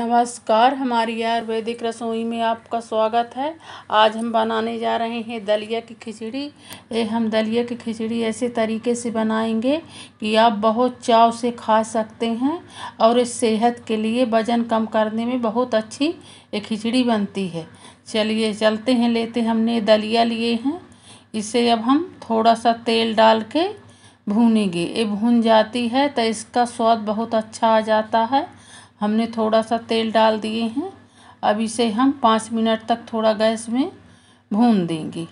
नमस्कार हमारी आयुर्वेदिक रसोई में आपका स्वागत है आज हम बनाने जा रहे हैं दलिया की खिचड़ी ए, हम दलिया की खिचड़ी ऐसे तरीके से बनाएंगे कि आप बहुत चाव से खा सकते हैं और इस सेहत के लिए वज़न कम करने में बहुत अच्छी ये खिचड़ी बनती है चलिए चलते हैं लेते हमने दलिया लिए हैं इसे अब हम थोड़ा सा तेल डाल के भूनेंगे ये भून जाती है तो इसका स्वाद बहुत अच्छा आ जाता है हमने थोड़ा सा तेल डाल दिए हैं अब इसे हम पाँच मिनट तक थोड़ा गैस में भून देंगे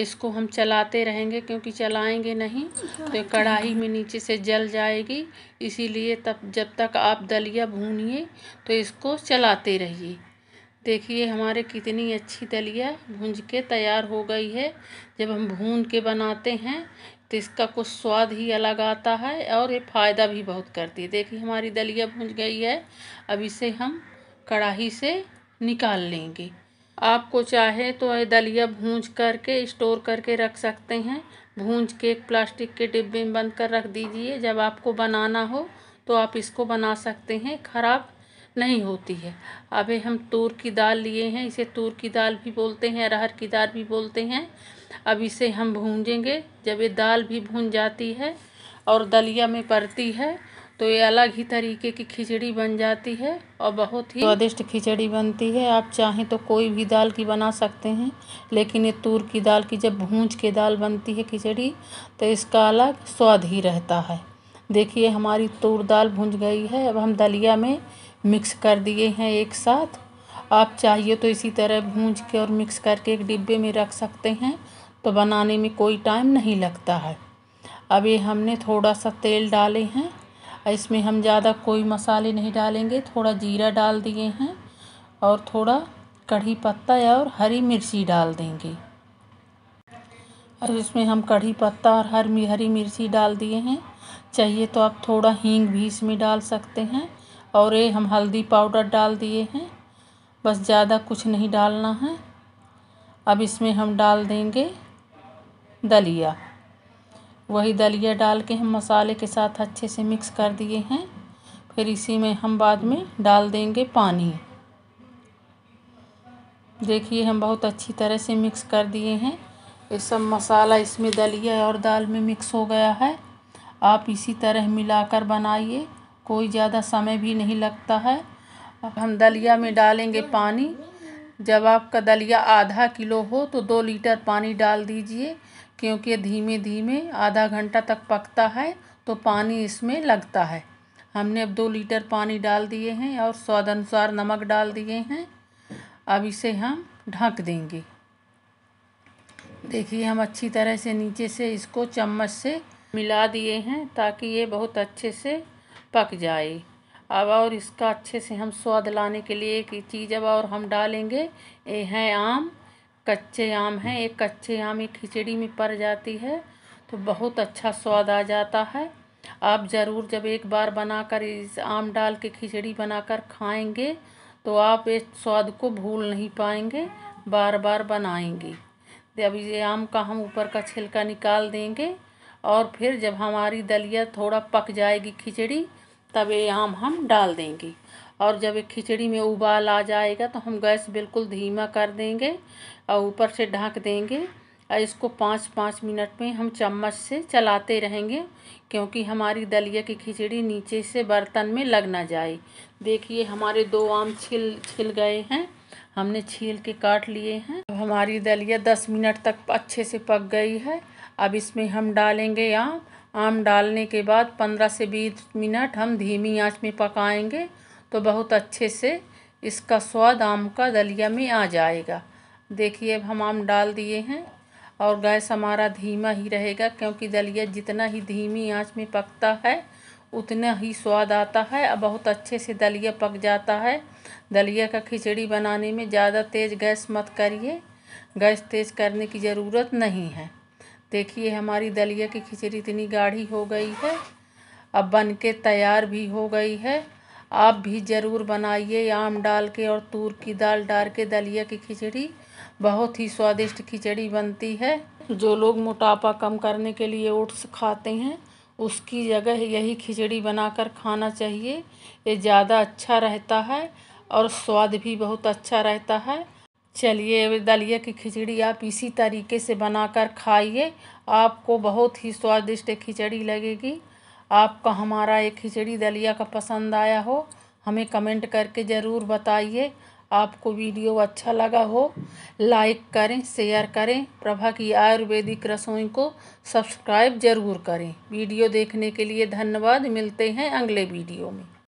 इसको हम चलाते रहेंगे क्योंकि चलाएंगे नहीं तो कढ़ाई में नीचे से जल जाएगी इसीलिए तब जब तक आप दलिया भूनिए तो इसको चलाते रहिए देखिए हमारे कितनी अच्छी दलिया भूंज के तैयार हो गई है जब हम भून के बनाते हैं तो इसका कुछ स्वाद ही अलग आता है और ये फ़ायदा भी बहुत करती है देखिए हमारी दलिया भुंज गई है अब इसे हम कढ़ाही से निकाल लेंगे आपको चाहे तो ये दलिया भूंज करके स्टोर करके रख सकते हैं भूंज के एक प्लास्टिक के डिब्बे में बंद कर रख दीजिए जब आपको बनाना हो तो आप इसको बना सकते हैं ख़राब नहीं होती है अभी हम तूर की दाल लिए हैं इसे तूर की दाल भी बोलते हैं अरहर की दाल भी बोलते हैं अब इसे हम भूंजेंगे जब ये दाल भी भून जाती है और दलिया में पड़ती है तो ये अलग ही तरीके की खिचड़ी बन जाती है और बहुत ही स्वादिष्ट खिचड़ी बनती है आप चाहें तो कोई भी दाल की बना सकते हैं लेकिन ये तूर की दाल की जब भूंज के दाल बनती है खिचड़ी तो इसका अलग स्वाद ही रहता है देखिए हमारी तूर दाल भूंज गई है अब हम दलिया में मिक्स कर दिए हैं एक साथ आप चाहिए तो इसी तरह भूंज के और मिक्स करके एक डिब्बे में रख सकते हैं तो बनाने में कोई टाइम नहीं लगता है अब ये हमने थोड़ा सा तेल डाले हैं इसमें हम ज़्यादा कोई मसाले नहीं डालेंगे थोड़ा जीरा डाल दिए हैं और थोड़ा कढ़ी पत्ता और हरी मिर्ची डाल देंगे और इसमें हम कढ़ी पत्ता और हर हरी मिर्ची डाल दिए हैं चाहिए तो आप थोड़ा हींग भी इसमें डाल सकते हैं और ये हम हल्दी पाउडर डाल दिए हैं बस ज़्यादा कुछ नहीं डालना है अब इसमें हम डाल देंगे दलिया वही दलिया डाल के हम मसाले के साथ अच्छे से मिक्स कर दिए हैं फिर इसी में हम बाद में डाल देंगे पानी देखिए हम बहुत अच्छी तरह से मिक्स कर दिए हैं ये सब मसाला इसमें दलिया और दाल में मिक्स हो गया है आप इसी तरह मिलाकर बनाइए कोई ज़्यादा समय भी नहीं लगता है अब हम दलिया में डालेंगे पानी जब आपका दलिया आधा किलो हो तो दो लीटर पानी डाल दीजिए क्योंकि धीमे धीमे आधा घंटा तक पकता है तो पानी इसमें लगता है हमने अब दो लीटर पानी डाल दिए हैं और स्वाद अनुसार नमक डाल दिए हैं अब इसे हम ढक देंगे देखिए हम अच्छी तरह से नीचे से इसको चम्मच से मिला दिए हैं ताकि ये बहुत अच्छे से पक जाए अब और इसका अच्छे से हम स्वाद लाने के लिए एक चीज़ अब और हम डालेंगे ये हैं आम कच्चे आम हैं एक कच्चे आम एक खिचड़ी में पड़ जाती है तो बहुत अच्छा स्वाद आ जाता है आप ज़रूर जब एक बार बनाकर इस आम डाल के खिचड़ी बनाकर खाएंगे तो आप इस स्वाद को भूल नहीं पाएंगे बार बार बनाएंगे जब ये आम का हम ऊपर का छिलका निकाल देंगे और फिर जब हमारी दलिया थोड़ा पक जाएगी खिचड़ी तब ये आम हम डाल देंगे और जब खिचड़ी में उबाल आ जाएगा तो हम गैस बिल्कुल धीमा कर देंगे और ऊपर से ढक देंगे और इसको पाँच पाँच मिनट में हम चम्मच से चलाते रहेंगे क्योंकि हमारी दलिया की खिचड़ी नीचे से बर्तन में लग ना जाए देखिए हमारे दो आम छिल छिल गए हैं हमने छील के काट लिए हैं अब हमारी दलिया दस मिनट तक अच्छे से पक गई है अब इसमें हम डालेंगे आम आम डालने के बाद पंद्रह से बीस मिनट हम धीमी आंच में पकाएंगे तो बहुत अच्छे से इसका स्वाद आम का दलिया में आ जाएगा देखिए अब हम आम डाल दिए हैं और गैस हमारा धीमा ही रहेगा क्योंकि दलिया जितना ही धीमी आंच में पकता है उतना ही स्वाद आता है और बहुत अच्छे से दलिया पक जाता है दलिया का खिचड़ी बनाने में ज़्यादा तेज़ गैस मत करिए गैस तेज़ करने की ज़रूरत नहीं है देखिए हमारी दलिया की खिचड़ी इतनी गाढ़ी हो गई है अब बन के तैयार भी हो गई है आप भी ज़रूर बनाइए आम डाल के और तूर की दाल डाल के दलिया की खिचड़ी बहुत ही स्वादिष्ट खिचड़ी बनती है जो लोग मोटापा कम करने के लिए ओट्स खाते हैं उसकी जगह यही खिचड़ी बनाकर खाना चाहिए ये ज़्यादा अच्छा रहता है और स्वाद भी बहुत अच्छा रहता है चलिए दलिया की खिचड़ी आप इसी तरीके से बनाकर खाइए आपको बहुत ही स्वादिष्ट खिचड़ी लगेगी आपका हमारा एक खिचड़ी दलिया का पसंद आया हो हमें कमेंट करके ज़रूर बताइए आपको वीडियो अच्छा लगा हो लाइक करें शेयर करें प्रभा की आयुर्वेदिक रसोई को सब्सक्राइब ज़रूर करें वीडियो देखने के लिए धन्यवाद मिलते हैं अगले वीडियो में